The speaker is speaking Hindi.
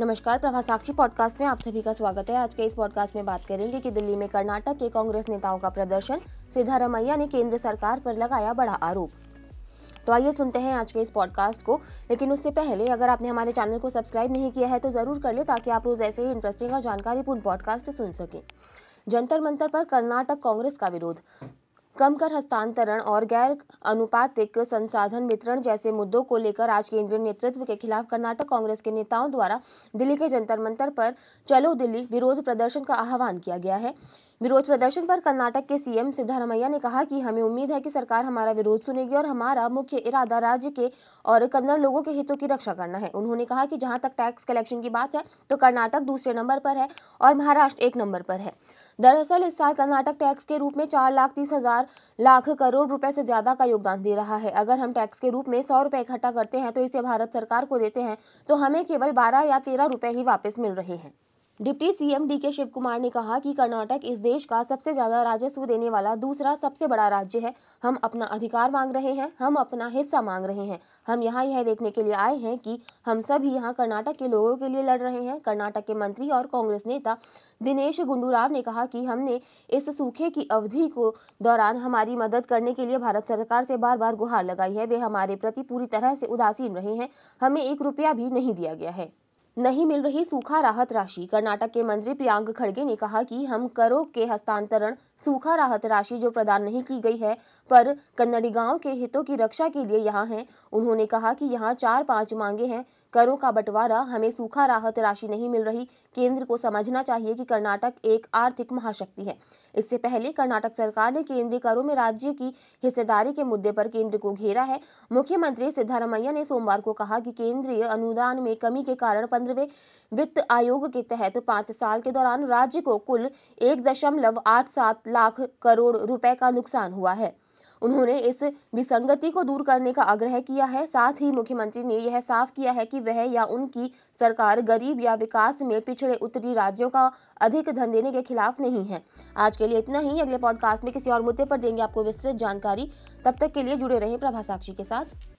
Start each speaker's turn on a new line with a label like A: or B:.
A: नमस्कार प्रभा साक्षी पॉडकास्ट में आप सभी का स्वागत है आज के इस पॉडकास्ट में बात करेंगे कि दिल्ली में कर्नाटक के कांग्रेस नेताओं का प्रदर्शन सिद्धारमैया ने केंद्र सरकार पर लगाया बड़ा आरोप तो आइए सुनते हैं आज के इस पॉडकास्ट को लेकिन उससे पहले अगर आपने हमारे चैनल को सब्सक्राइब नहीं किया है तो ज़रूर कर ले ताकि आप रोज़ ऐसे ही इंटरेस्टिंग और जानकारीपूर्ण पॉडकास्ट सुन सकें जंतर मंतर पर कर्नाटक कांग्रेस का विरोध कम कर हस्तांतरण और गैर अनुपातिक संसाधन वितरण जैसे मुद्दों को लेकर आज केंद्रीय नेतृत्व के खिलाफ कर्नाटक कांग्रेस के नेताओं द्वारा दिल्ली के जंतर मंतर पर चलो दिल्ली विरोध प्रदर्शन का आह्वान किया गया है विरोध प्रदर्शन पर कर्नाटक के सीएम सिद्धारमैया ने कहा कि हमें उम्मीद है कि सरकार हमारा विरोध सुनेगी और हमारा मुख्य इरादा राज्य के और कन्नड़ लोगों के हितों की रक्षा करना है उन्होंने कहा कि जहां तक टैक्स कलेक्शन की बात है तो कर्नाटक दूसरे नंबर पर है और महाराष्ट्र एक नंबर पर है दरअसल इस साल कर्नाटक टैक्स के रूप में चार लाख तीस हजार लाख करोड़ रुपए से ज्यादा का योगदान दे रहा है अगर हम टैक्स के रूप में सौ रुपए इकट्ठा करते हैं तो इसे भारत सरकार को देते हैं तो हमें केवल बारह या तेरह रुपए ही वापस मिल रहे हैं डिप्टी सीएम डी के शिव कुमार ने कहा कि कर्नाटक इस देश का सबसे ज्यादा राजस्व देने वाला दूसरा सबसे बड़ा राज्य है हम अपना अधिकार मांग रहे हैं हम अपना हिस्सा मांग रहे हैं हम यहाँ यह देखने के लिए आए हैं कि हम सब यहाँ कर्नाटक के लोगों के लिए लड़ रहे हैं कर्नाटक के मंत्री और कांग्रेस नेता दिनेश गुंडूराव ने कहा कि हमने इस सूखे की अवधि को दौरान हमारी मदद करने के लिए भारत सरकार से बार बार गुहार लगाई है वे हमारे प्रति पूरी तरह से उदासीन रहे हैं हमें एक रुपया भी नहीं दिया गया है नहीं मिल रही सूखा राहत राशि कर्नाटक के मंत्री प्रियांक खड़गे ने कहा कि हम करों के हस्तांतरण सूखा राहत राशि जो प्रदान नहीं की गई है पर कन्नड़ी गांव के हितों की रक्षा के लिए यहाँ हैं उन्होंने कहा कि यहाँ चार पांच मांगे हैं करों का बंटवारा हमें सूखा राहत राशि नहीं मिल रही केंद्र को समझना चाहिए कि कर्नाटक एक आर्थिक महाशक्ति है इससे पहले कर्नाटक सरकार ने केंद्रीय करों में राज्य की हिस्सेदारी के मुद्दे पर केंद्र को घेरा है मुख्यमंत्री सिद्धारमैया ने सोमवार को कहा कि केंद्रीय अनुदान में कमी के कारण पंद्रहवें वित्त आयोग के तहत पांच साल के दौरान राज्य को कुल एक दशमलव आठ सात लाख करोड़ रुपए का नुकसान हुआ है उन्होंने इस विसंगति को दूर करने का आग्रह किया है साथ ही मुख्यमंत्री ने यह साफ किया है कि वह या उनकी सरकार गरीब या विकास में पिछड़े उत्तरी राज्यों का अधिक धन देने के खिलाफ नहीं है आज के लिए इतना ही अगले पॉडकास्ट में किसी और मुद्दे पर देंगे आपको विस्तृत जानकारी तब तक के लिए जुड़े रहें प्रभा साक्षी के साथ